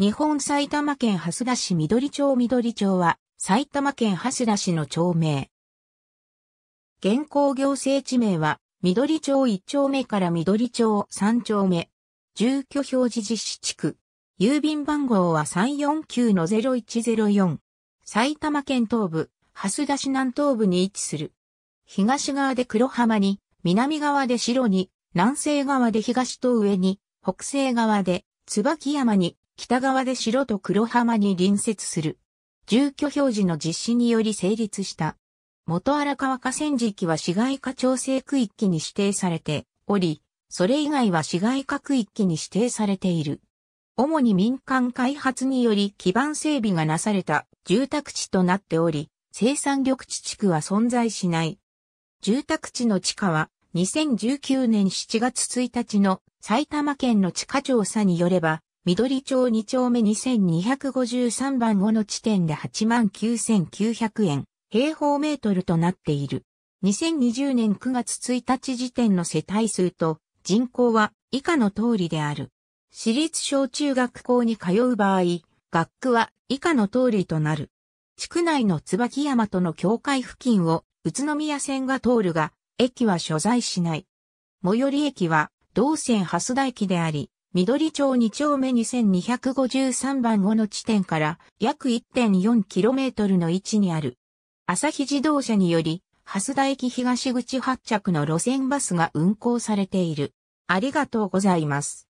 日本埼玉県蓮田市緑町緑町は、埼玉県蓮田市の町名。現行行政地名は、緑町1丁目から緑町3丁目。住居表示実施地区。郵便番号は349-0104。埼玉県東部、蓮田市南東部に位置する。東側で黒浜に、南側で白に、南西側で東と上に、北西側で椿山に、北側で白と黒浜に隣接する。住居表示の実施により成立した。元荒川河川敷は市街化調整区域に指定されており、それ以外は市街化区域に指定されている。主に民間開発により基盤整備がなされた住宅地となっており、生産緑地地区は存在しない。住宅地の地価は2019年7月1日の埼玉県の地価調査によれば緑町2丁目2253番後の地点で89,900円、平方メートルとなっている。2020年9月1日時点の世帯数と人口は以下の通りである。私立小中学校に通う場合、学区は以下の通りとなる。地区内の椿山との境界付近を宇都宮線が通るが、駅は所在しない。最寄り駅は道線蓮田駅であり、緑町2丁目2253番後の地点から約 1.4km の位置にある。朝日自動車により、蓮田駅東口発着の路線バスが運行されている。ありがとうございます。